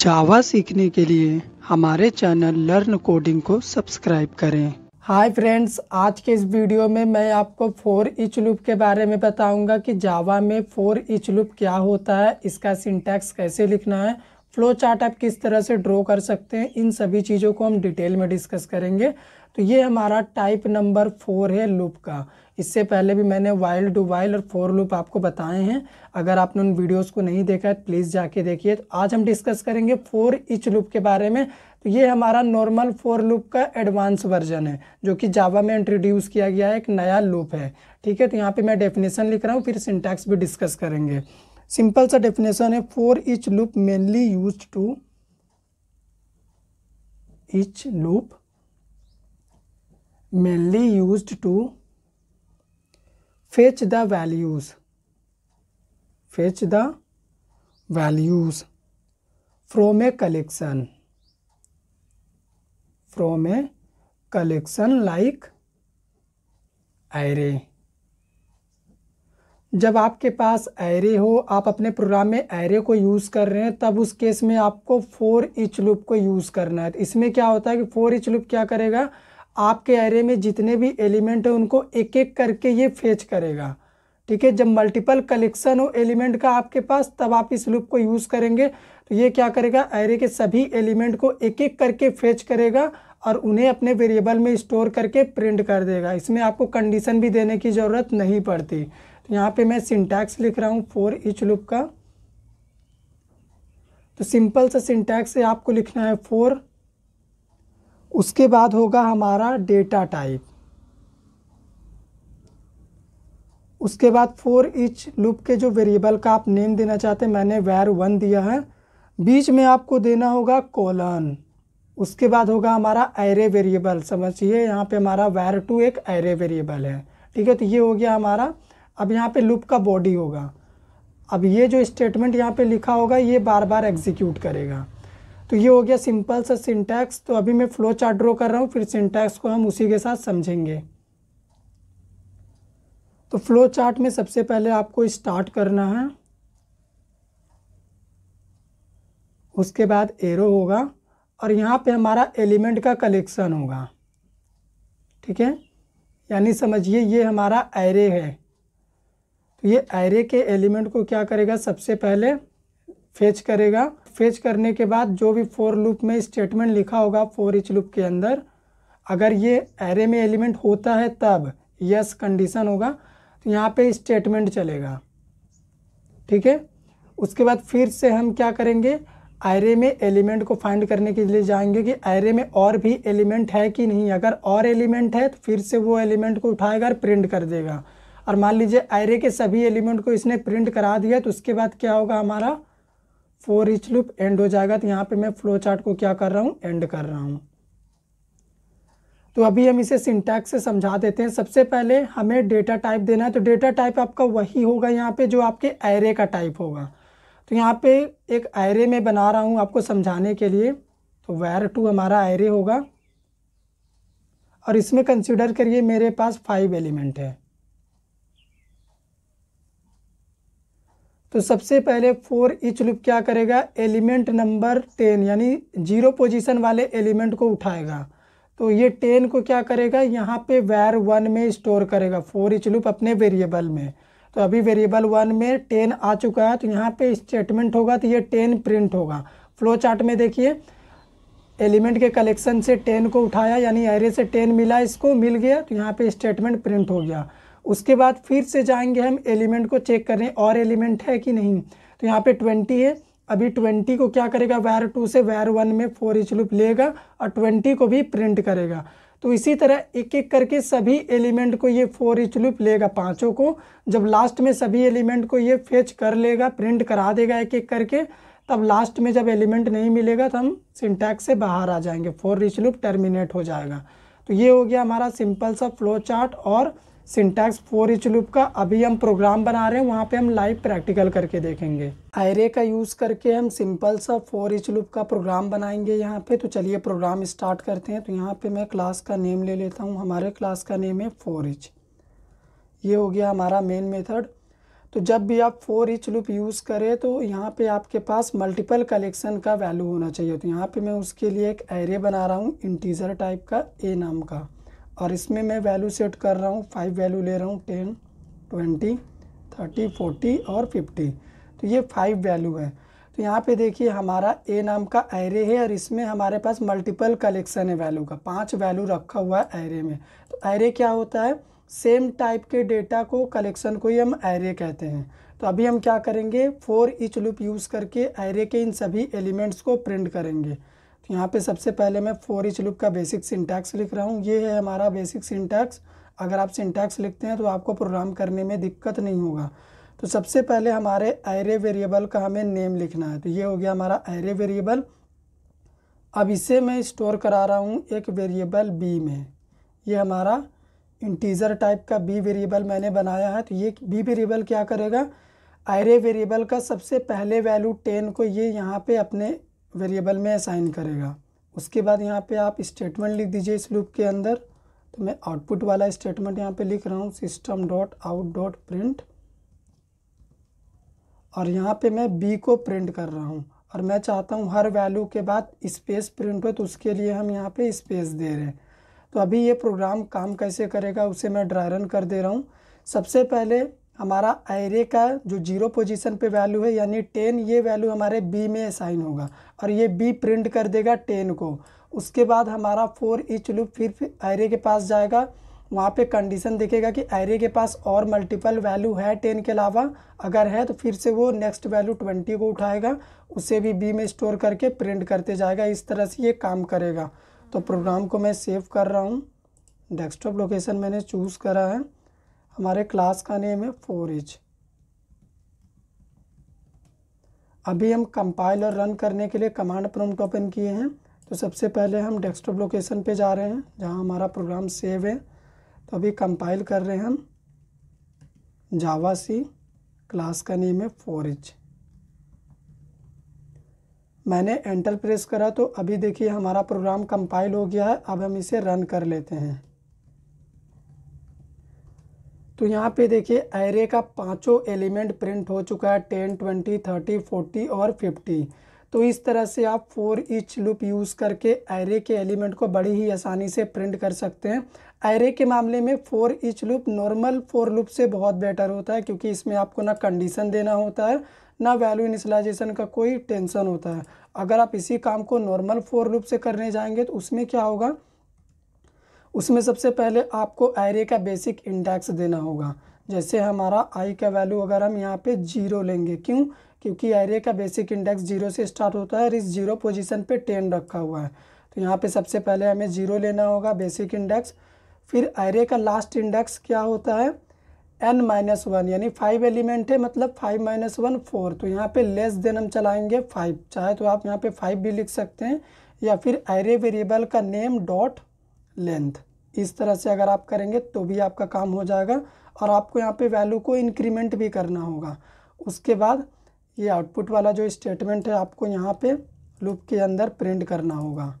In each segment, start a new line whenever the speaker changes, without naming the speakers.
जावा सीखने के लिए हमारे चैनल लर्न कोडिंग को सब्सक्राइब करें हाय फ्रेंड्स आज के इस वीडियो में मैं आपको फोर इच लूप के बारे में बताऊंगा कि जावा में फोर इच लूप क्या होता है इसका सिंटैक्स कैसे लिखना है फ्लो चार्ट आप किस तरह से ड्रॉ कर सकते हैं इन सभी चीज़ों को हम डिटेल में डिस्कस करेंगे तो ये हमारा टाइप नंबर फोर है लूप का इससे पहले भी मैंने वाइल्ड टू वाइल और फोर लूप आपको बताए हैं अगर आपने उन वीडियोस को नहीं देखा है प्लीज़ जाके देखिए तो आज हम डिस्कस करेंगे फोर इच लूप के बारे में तो ये हमारा नॉर्मल फोर लूप का एडवांस वर्जन है जो कि जावा में इंट्रोड्यूस किया गया है एक नया लूप है ठीक है तो यहाँ पर मैं डेफिनेशन लिख रहा हूँ फिर सिंटैक्स भी डिस्कस करेंगे सिंपल सा डेफिनेशन है for each loop mainly used to each loop mainly used to fetch the values fetch the values from a collection from a collection like array like जब आपके पास एरे हो आप अपने programme में array को use कर रहे हैं तब उस केस में आपको फोर इच लूप को यूज़ करना है तो इसमें क्या होता है कि फोर इच लूप क्या करेगा आपके एरे में जितने भी एलिमेंट हैं उनको एक एक करके ये फेच करेगा ठीक है जब मल्टीपल कलेक्शन हो एलिमेंट का आपके पास तब आप इस लूप को यूज़ करेंगे तो ये क्या करेगा एरे के सभी एलिमेंट को एक एक करके फेच करेगा और उन्हें अपने वेरिएबल में स्टोर करके प्रिंट कर देगा इसमें आपको कंडीशन भी देने की ज़रूरत नहीं पड़ती तो यहाँ पे मैं सिंटैक्स लिख रहा हूँ फोर इच लूप का तो सिंपल सा सिंटैक्स है आपको लिखना है फोर उसके बाद होगा हमारा डेटा टाइप उसके बाद फोर इच लूप के जो वेरिएबल का आप नेम देना चाहते हैं मैंने वैर वन दिया है बीच में आपको देना होगा कॉलन उसके बाद होगा हमारा एरे वेरिएबल समझिए यहाँ पे हमारा वैर टू एक एरे वेरिएबल है ठीक है तो ये हो गया हमारा अब यहाँ पे लूप का बॉडी होगा अब ये जो स्टेटमेंट यहाँ पे लिखा होगा ये बार बार एग्जीक्यूट करेगा तो ये हो गया सिंपल सा सिंटैक्स तो अभी मैं फ्लो चार्ट ड्रॉ कर रहा हूँ फिर सिंटैक्स को हम उसी के साथ समझेंगे तो फ्लो चार्ट में सबसे पहले आपको स्टार्ट करना है उसके बाद एरो होगा और यहाँ पे हमारा एलिमेंट का कलेक्शन होगा ठीक है यानी समझिए ये हमारा एरे है तो ये एरे के एलिमेंट को क्या करेगा सबसे पहले फेच करेगा फेच करने के बाद जो भी फोर लूप में स्टेटमेंट लिखा होगा फोर इच लूप के अंदर अगर ये एरे में एलिमेंट होता है तब यस कंडीशन होगा तो यहाँ पे स्टेटमेंट चलेगा ठीक है उसके बाद फिर से हम क्या करेंगे एरे में एलिमेंट को फाइंड करने के लिए जाएंगे कि एरे में और भी एलिमेंट है कि नहीं अगर और एलिमेंट है तो फिर से वो एलिमेंट को उठाएगा और प्रिंट कर देगा और मान लीजिए आयरे के सभी एलिमेंट को इसने प्रिंट करा दिया तो उसके बाद क्या होगा हमारा फोर इच लुप एंड हो जाएगा तो यहाँ पे मैं फ्लो चार्ट को क्या कर रहा हूँ एंड कर रहा हूँ तो अभी हम इसे सिंटैक्स से समझा देते हैं सबसे पहले हमें डेटा टाइप देना है तो डेटा टाइप आपका वही होगा यहाँ पे जो आपके आयरे का टाइप होगा तो यहाँ पे एक आयरे में बना रहा हूँ आपको समझाने के लिए तो वायर टू हमारा आयरे होगा और इसमें कंसिडर करिए मेरे पास फाइव एलिमेंट है तो सबसे पहले फोर इच लूप क्या करेगा एलिमेंट नंबर टेन यानी जीरो पोजीशन वाले एलिमेंट को उठाएगा तो ये टेन को क्या करेगा यहाँ पे वैर वन में स्टोर करेगा फोर इच लूप अपने वेरिएबल में तो अभी वेरिएबल वन में टेन आ चुका है तो यहाँ पे स्टेटमेंट होगा तो ये टेन प्रिंट होगा फ्लो चार्ट में देखिए एलिमेंट के कलेक्शन से टेन को उठाया यानी एरे से टेन मिला इसको मिल गया तो यहाँ पे स्टेटमेंट प्रिंट हो गया उसके बाद फिर से जाएंगे हम एलिमेंट को चेक करें और एलिमेंट है कि नहीं तो यहाँ पे ट्वेंटी है अभी ट्वेंटी को क्या करेगा वायर टू से वायर वन में फोर इंच लूप लेगा और ट्वेंटी को भी प्रिंट करेगा तो इसी तरह एक एक करके सभी एलिमेंट को ये फोर इंच लूप लेगा पाँचों को जब लास्ट में सभी एलिमेंट को ये फेच कर लेगा प्रिंट करा देगा एक एक करके तब लास्ट में जब एलिमेंट नहीं मिलेगा तो हम सिंटैक्स से बाहर आ जाएंगे फोर इंच लूप टर्मिनेट हो जाएगा तो ये हो गया हमारा सिंपल सा फ्लो चार्ट और सिंटैक्स फोर इच लूप का अभी हम प्रोग्राम बना रहे हैं वहाँ पे हम लाइव प्रैक्टिकल करके देखेंगे आयरे का यूज़ करके हम सिंपल सा फोर इच लूप का प्रोग्राम बनाएंगे यहाँ पे तो चलिए प्रोग्राम स्टार्ट करते हैं तो यहाँ पे मैं क्लास का नेम ले लेता हूँ हमारे क्लास का नेम है फोर इच ये हो गया हमारा मेन मेथड तो जब भी आप फोर इच लूप यूज़ करें तो यहाँ पे आपके पास मल्टीपल कलेक्शन का वैल्यू होना चाहिए तो यहाँ पे मैं उसके लिए एक आयरे बना रहा हूँ इंटीज़र टाइप का ए नाम का और इसमें मैं वैल्यू सेट कर रहा हूँ फाइव वैल्यू ले रहा हूँ टेन ट्वेंटी थर्टी फोर्टी और फिफ्टी तो ये फाइव वैल्यू है तो यहाँ पे देखिए हमारा ए नाम का एरे है और इसमें हमारे पास मल्टीपल कलेक्शन है वैल्यू का पांच वैल्यू रखा हुआ है एरे में तो एरे क्या होता है सेम टाइप के डेटा को कलेक्शन को ही हम एरे कहते हैं तो अभी हम क्या करेंगे फोर इच लूप यूज़ करके एरे के इन सभी एलिमेंट्स को प्रिंट करेंगे तो यहाँ पे सबसे पहले मैं फोर इच लुक का बेसिक सिंटैक्स लिख रहा हूँ ये है हमारा बेसिक सिंटैक्स अगर आप सिंटैक्स लिखते हैं तो आपको प्रोग्राम करने में दिक्कत नहीं होगा तो सबसे पहले हमारे एरे वेरिएबल का हमें नेम लिखना है तो ये हो गया हमारा एरे वेरिएबल अब इसे मैं स्टोर करा रहा हूँ एक वेरिएबल बी में ये हमारा इंटीज़र टाइप का बी वेरिएबल मैंने बनाया है तो ये बी वेरिएबल क्या करेगा एरे वेरिएबल का सबसे पहले वैल्यू टेन को ये यहाँ पे अपने वेरिएबल में असाइन करेगा उसके बाद यहाँ पे आप स्टेटमेंट लिख दीजिए इस लूप के अंदर तो मैं आउटपुट वाला स्टेटमेंट यहाँ पे लिख रहा हूँ system dot out dot print और यहाँ पे मैं बी को प्रिंट कर रहा हूँ और मैं चाहता हूँ हर वैल्यू के बाद स्पेस प्रिंट हो तो उसके लिए हम यहाँ पे स्पेस दे रहे हैं तो अभी ये प्रोग्राम काम कैसे करेगा उसे मैं ड्राई रन कर दे रहा हूँ सबसे पहले हमारा एरे का जो जीरो पोजीशन पे वैल्यू है यानी टेन ये वैल्यू हमारे बी में असाइन होगा और ये बी प्रिंट कर देगा टेन को उसके बाद हमारा फोर इच लूप फिर, फिर एरे के पास जाएगा वहाँ पे कंडीशन देखेगा कि एरे के पास और मल्टीपल वैल्यू है टेन के अलावा अगर है तो फिर से वो नेक्स्ट वैल्यू ट्वेंटी को उठाएगा उसे भी बी में स्टोर करके प्रिंट करते जाएगा इस तरह से ये काम करेगा तो प्रोग्राम को मैं सेव कर रहा हूँ डेस्कटॉप लोकेशन मैंने चूज़ करा है हमारे क्लास का नेम है फोर एच अभी हम कंपाइल और रन करने के लिए कमांड प्रॉम्प्ट ओपन किए हैं तो सबसे पहले हम डेस्कटॉप लोकेशन पे जा रहे हैं जहां हमारा प्रोग्राम सेव है तो अभी कंपाइल कर रहे हैं हम जावा सी क्लास का नेम है फोर एच मैंने एंटर प्रेस करा तो अभी देखिए हमारा प्रोग्राम कंपाइल हो गया है अब हम इसे रन कर लेते हैं तो यहाँ पे देखिए एरे का पांचों एलिमेंट प्रिंट हो चुका है टेन ट्वेंटी थर्टी फोर्टी और फिफ्टी तो इस तरह से आप फोर इंच लुप यूज़ करके एरे के एलिमेंट को बड़ी ही आसानी से प्रिंट कर सकते हैं एरे के मामले में for each loop normal for loop से बहुत बेटर होता है क्योंकि इसमें आपको ना कंडीशन देना होता है ना वैल्यू इनिशलाइजेशन का कोई टेंशन होता है अगर आप इसी काम को नॉर्मल फोर लुप से करने जाएंगे तो उसमें क्या होगा उसमें सबसे पहले आपको एरे का बेसिक इंडेक्स देना होगा जैसे हमारा आई का वैल्यू अगर हम यहाँ पे जीरो लेंगे क्यों क्योंकि एरे का बेसिक इंडेक्स जीरो से स्टार्ट होता है और इस जीरो पोजीशन पे टेन रखा हुआ है तो यहाँ पे सबसे पहले हमें जीरो लेना होगा बेसिक इंडेक्स फिर एरे का लास्ट इंडेक्स क्या होता है एन माइनस वन यानी फाइव एलिमेंट है मतलब फाइव माइनस वन फोर तो यहाँ पे लेस देन हम चलाएंगे फाइव चाहे तो आप यहाँ पे फाइव भी लिख सकते हैं या फिर एरे वेरिएबल का नेम डॉट लेंथ इस तरह से अगर आप करेंगे तो भी आपका काम हो जाएगा और आपको यहाँ पे वैल्यू को इंक्रीमेंट भी करना होगा उसके बाद ये आउटपुट वाला जो स्टेटमेंट है आपको यहाँ पे लूप के अंदर प्रिंट करना होगा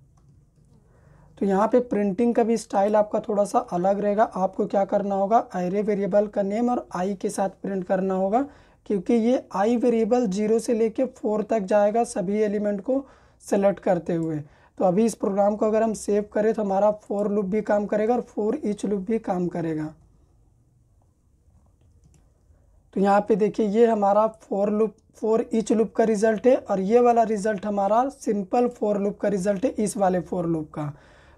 तो यहाँ पे प्रिंटिंग का भी स्टाइल आपका थोड़ा सा अलग रहेगा आपको क्या करना होगा आयरे वेरिएबल का नेम और आई के साथ प्रिंट करना होगा क्योंकि ये आई वेरिएबल जीरो से लेके फोर तक जाएगा सभी एलिमेंट को सेलेक्ट करते हुए तो अभी इस प्रोग्राम को अगर हम सेव करें तो हमारा फोर लूप भी काम करेगा और फोर ईच लूप भी काम करेगा तो यहाँ पे देखिए ये हमारा for loop for each loop का रिजल्ट है और ये वाला रिजल्ट हमारा सिंपल फोर लूप का रिजल्ट है इस वाले फोर लूप का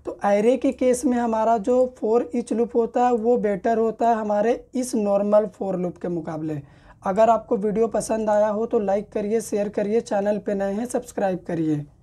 तो एरे के केस में हमारा जो फोर ईच लूप होता है वो बेटर होता है हमारे इस नॉर्मल फोर लूप के मुकाबले अगर आपको वीडियो पसंद आया हो तो लाइक करिए शेयर करिए चैनल पे नए हैं सब्सक्राइब करिए